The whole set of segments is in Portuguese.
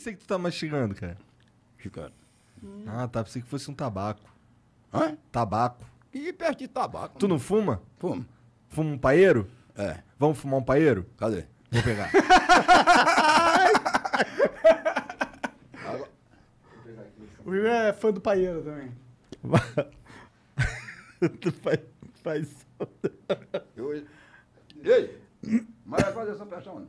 isso aí que tu tá mastigando, cara? Chicano. Hum. Ah, tá. Pensei que fosse um tabaco. Hã? Tabaco. E perto de tabaco. Tu né? não fuma? Fumo. Fuma um paeiro? É. Vamos fumar um paeiro? Cadê? Vou pegar. O Will é fã do paeiro também. tu faz, faz Eu... Ei! Mas vai fazer essa pressão.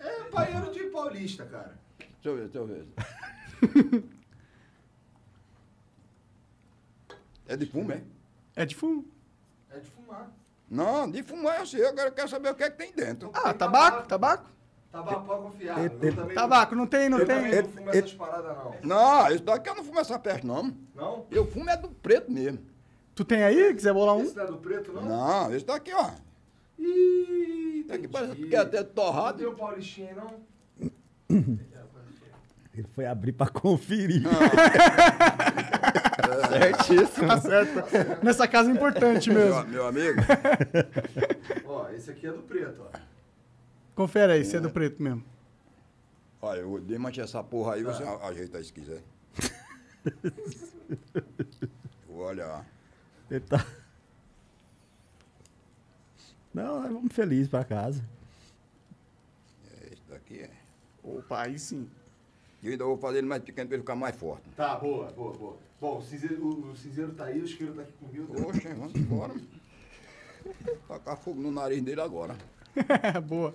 É paeiro de paulista, cara. Deixa eu ver, deixa eu ver. é de fumo, é? É de fumo. É de fumar. Não, de fumar eu sei, agora eu quero saber o que é que tem dentro. Ah, tem tabaco, tabaco? Tabaco pode é confiar. tabaco, não tem, não eu tem. não fumo essas paradas, não. Não, isso daqui eu não fumo essa peste, não. Não? Eu fumo é do preto mesmo. Tu tem aí? Quiser bolar um? Esse não é do preto, não? Não, esse daqui, ó. Ih, tá aqui parece que é até torrado. Não tem o Paulistinha aí, não? Ele foi abrir pra conferir. Ah. Certíssimo. Tá certo. Nessa casa é importante mesmo. Meu, meu amigo. ó, esse aqui é do preto, ó. Confere aí, se é do é. preto mesmo. Olha, eu odeio manchar essa porra aí, você ah. ajeita aí se quiser. Olha. Ele tá... Não, vamos felizes pra casa. É, esse daqui é. Opa, aí sim eu ainda vou fazer ele mais pequeno para ele ficar mais forte. Tá, boa, boa, boa. Bom, o cinzeiro, o, o cinzeiro tá aí, o isqueiro tá aqui comigo. Poxa, vamos embora. Tacar fogo no nariz dele agora. boa.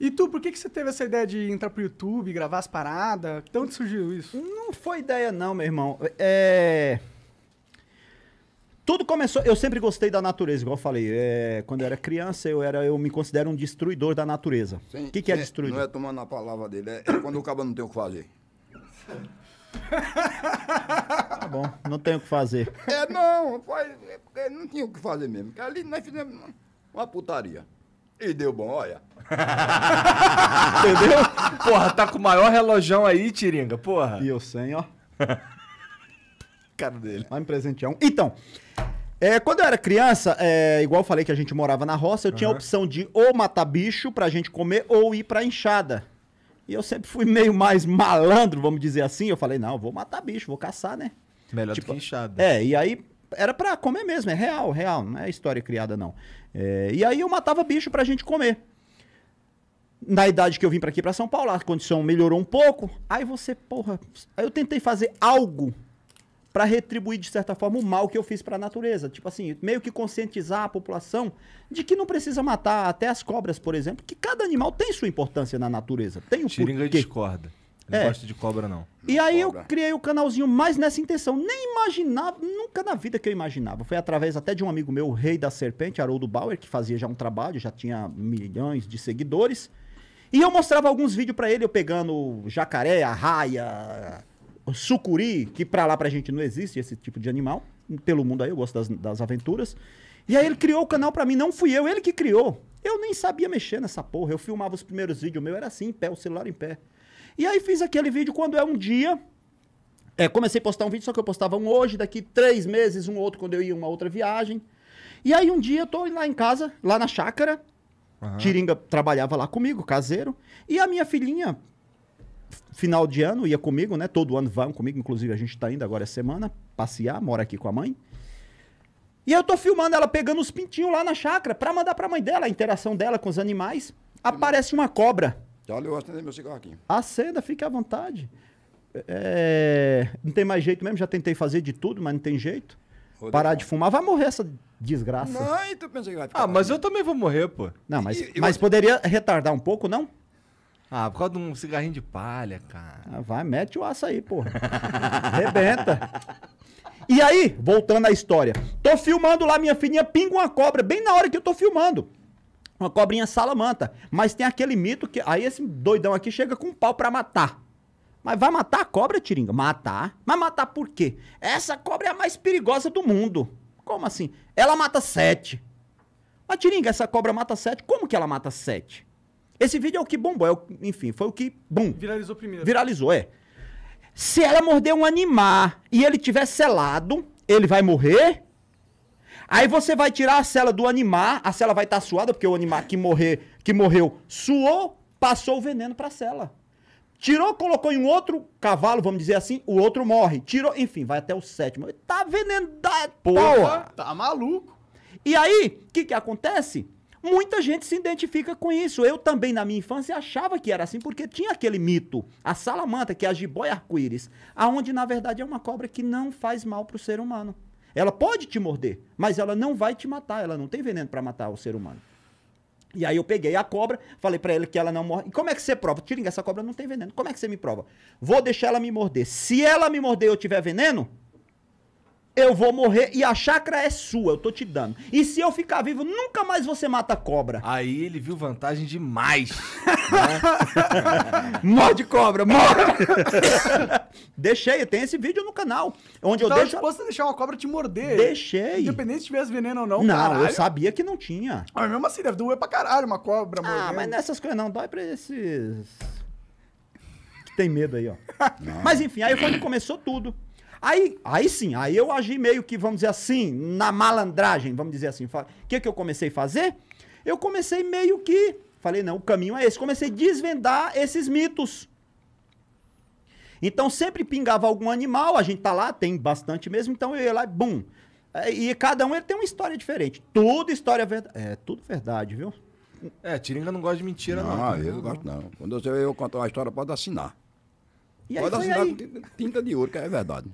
E tu, por que, que você teve essa ideia de entrar pro YouTube, gravar as paradas? De onde surgiu isso? Não foi ideia não, meu irmão. É... Tudo começou. Eu sempre gostei da natureza, igual eu falei. É, quando eu era criança, eu, era, eu me considero um destruidor da natureza. O que, que é, é, Não é tomando a palavra dele, é, é quando o cabo não tem o que fazer. Tá bom, não tem o que fazer. É, não, foi é porque não tinha o que fazer mesmo. Porque ali nós fizemos uma putaria. E deu bom, olha. Entendeu? Porra, tá com o maior relojão aí, Tiringa, porra. E eu sem, ó. Cara dele. Vai me presentear um. Então, é, quando eu era criança, é, igual eu falei que a gente morava na roça, eu uhum. tinha a opção de ou matar bicho pra gente comer ou ir pra enxada. E eu sempre fui meio mais malandro, vamos dizer assim. Eu falei, não, vou matar bicho, vou caçar, né? Melhor tipo, do que inchada. É, e aí era pra comer mesmo, é real, real, não é história criada, não. É, e aí eu matava bicho pra gente comer. Na idade que eu vim para aqui, para São Paulo, a condição melhorou um pouco. Aí você, porra. Aí eu tentei fazer algo para retribuir de certa forma o mal que eu fiz para a natureza. Tipo assim, meio que conscientizar a população de que não precisa matar até as cobras, por exemplo, que cada animal tem sua importância na natureza. Tem o Xiringa porquê. discorda. Não é. gosta de cobra, não. E não aí cobra. eu criei o canalzinho mais nessa intenção. Nem imaginava, nunca na vida que eu imaginava. Foi através até de um amigo meu, o Rei da Serpente, Haroldo Bauer, que fazia já um trabalho, já tinha milhões de seguidores. E eu mostrava alguns vídeos para ele, eu pegando jacaré, arraia, sucuri, que pra lá pra gente não existe esse tipo de animal. Pelo mundo aí, eu gosto das, das aventuras. E aí ele criou o canal pra mim, não fui eu, ele que criou. Eu nem sabia mexer nessa porra. Eu filmava os primeiros vídeos, meu era assim, em pé, o celular em pé. E aí fiz aquele vídeo quando é um dia. É, comecei a postar um vídeo, só que eu postava um hoje, daqui três meses, um outro, quando eu ia uma outra viagem. E aí um dia eu tô lá em casa, lá na chácara. Uhum. Tiringa trabalhava lá comigo, caseiro. E a minha filhinha, final de ano ia comigo, né? Todo ano vão comigo, inclusive a gente tá indo agora é semana passear, mora aqui com a mãe. E eu tô filmando ela pegando os pintinhos lá na chácara para mandar pra mãe dela, a interação dela com os animais. Aparece uma cobra. Olha, eu acendei meu cigarro aqui. Acenda, fique à vontade. É... Não tem mais jeito mesmo, já tentei fazer de tudo, mas não tem jeito. Parar de fumar, vai morrer essa desgraça. Não, então pensa que vai ficar Ah, mas eu também vou morrer, pô. Não, mas, E- mas poderia retardar um pouco, não? Ah, por causa de um cigarrinho de palha, cara. Ah, vai, mete o aço aí, porra. Rebenta. E aí, voltando à história. Tô filmando lá, minha filhinha pinga uma cobra, bem na hora que eu tô filmando. Uma cobrinha salamanta. Mas tem aquele mito que. Aí esse doidão aqui chega com um pau pra matar. Mas vai matar a cobra, Tiringa? Matar? Mas matar por quê? Essa cobra é a mais perigosa do mundo. Como assim? Ela mata sete. Mas, Tiringa, essa cobra mata sete? Como que ela mata sete? Esse vídeo é o que bombou, é o, enfim, foi o que, bum. Viralizou primeiro. Viralizou, é. Se ela morder um animal e ele tiver selado, ele vai morrer? Aí você vai tirar a cela do animal, a cela vai estar tá suada, porque o animal que, morrer, que morreu suou, passou o veneno para a cela. Tirou, colocou em um outro cavalo, vamos dizer assim, o outro morre. Tirou, enfim, vai até o sétimo. Tá veneno da porra. Tá maluco. E aí, o que, que acontece? Muita gente se identifica com isso. Eu também, na minha infância, achava que era assim, porque tinha aquele mito, a salamanta, que é a jiboia arco-íris, aonde, na verdade, é uma cobra que não faz mal para o ser humano. Ela pode te morder, mas ela não vai te matar, ela não tem veneno para matar o ser humano. E aí eu peguei a cobra, falei para ele que ela não morre. E como é que você prova? Tiringa, essa cobra não tem veneno. Como é que você me prova? Vou deixar ela me morder. Se ela me morder e eu tiver veneno, eu vou morrer e a chácara é sua, eu tô te dando. E se eu ficar vivo, nunca mais você mata cobra. Aí ele viu vantagem demais. né? morde cobra, morde! Deixei, tem esse vídeo no canal. Onde eu, então, deixo. a tipo, deixar uma cobra te morder. Deixei. Independente se tivesse veneno ou não. Não, caralho. eu sabia que não tinha. Ah, mas mesmo assim, deve doer pra caralho uma cobra, mordendo. Ah, mas nessas coisas não, dói pra esses. que tem medo aí, ó. Não. Mas enfim, aí foi onde começou tudo. Aí, aí sim, aí eu agi meio que, vamos dizer assim, na malandragem, vamos dizer assim. O que, que eu comecei a fazer? Eu comecei meio que. Falei, não, o caminho é esse. Comecei a desvendar esses mitos. Então sempre pingava algum animal, a gente tá lá, tem bastante mesmo, então eu ia lá e bum. É, e cada um ele tem uma história diferente. Tudo história verdade. É, tudo verdade, viu? É, Tiringa não gosta de mentira, não. Não, eu não gosto, não. Quando eu, eu contar uma história, pode assinar. E pode assinar aí... tinta de ouro, que é verdade.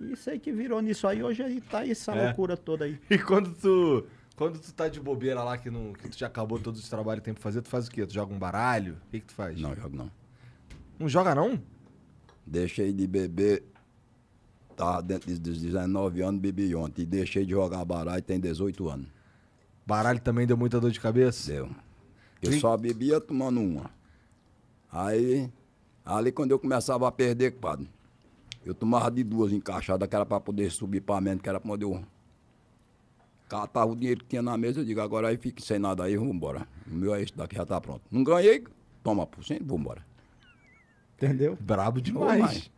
E sei que virou nisso aí, hoje aí tá essa é. loucura toda aí. E quando tu, quando tu tá de bobeira lá, que, não, que tu já acabou todos os trabalhos que tem pra fazer, tu faz o quê? Tu joga um baralho? O que, que tu faz? Não, jogo não. Não joga não? Deixei de beber. Tava tá, dentro dos 19 anos, bebi ontem. E deixei de jogar baralho, tem 18 anos. Baralho também deu muita dor de cabeça? Deu. Eu e... só bebia tomando uma. Aí, ali quando eu começava a perder, padre, eu tomava de duas encaixadas, que era para poder subir para a mente, que era para poder. Eu... Catava o dinheiro que tinha na mesa, eu digo, agora aí fique sem nada aí, vamos embora. O meu é esse daqui, já está pronto. Não ganhei, toma por cento, vamos embora. Entendeu? Brabo demais.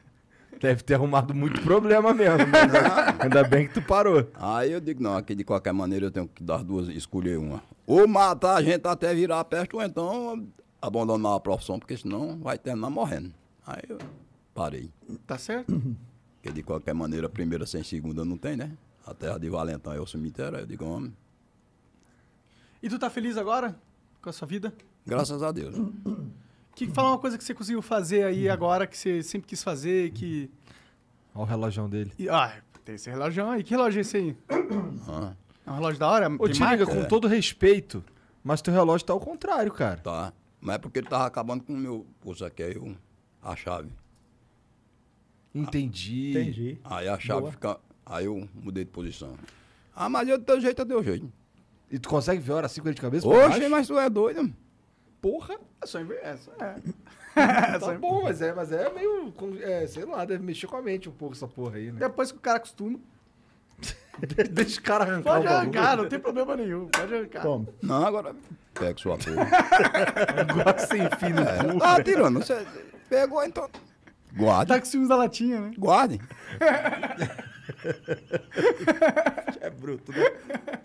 Deve ter arrumado muito problema mesmo. Né? Ainda, ainda bem que tu parou. Aí eu digo, não, aqui de qualquer maneira eu tenho que dar duas, escolher uma. Ou matar a gente até virar a peste, ou então abandonar a profissão, porque senão vai terminar morrendo. Aí eu Parei. Tá certo? Porque de qualquer maneira, primeira sem segunda não tem, né? A terra de Valentão é o cemitério, eu digo, homem. E tu tá feliz agora com a sua vida? Graças a Deus. Que fala uma coisa que você conseguiu fazer aí agora, que você sempre quis fazer, que. Olha o relógio dele. E, ah, tem esse relógio aí. Que relógio é esse aí? Ah. É um relógio da hora? Ô, Tiga, com é. todo respeito, mas teu relógio tá ao contrário, cara. Tá. Mas é porque ele tava acabando com o meu pulso aqui, aí é eu, a chave. Entendi. Entendi. Aí a chave Boa. fica. Aí eu mudei de posição. Ah, mas eu teu jeito, eu deu jeito. E tu consegue ver a hora assim com ele de cabeça? Oxe, mas tu é doido. Porra, é só inverso. É. é tá bom, mas é, mas é meio. É, sei lá, deve mexer com a mente um pouco essa porra aí, né? Depois que o cara acostuma. Deixa o cara arrancar. Pode arrancar, não tem problema nenhum. Pode arrancar. Toma. Não, agora. Pega sua porra. agora sem fim no é. cu. Ah, tirando. Você pegou então. Guardem. Tá com ciúmes da latinha, né? Guardem. é bruto, né?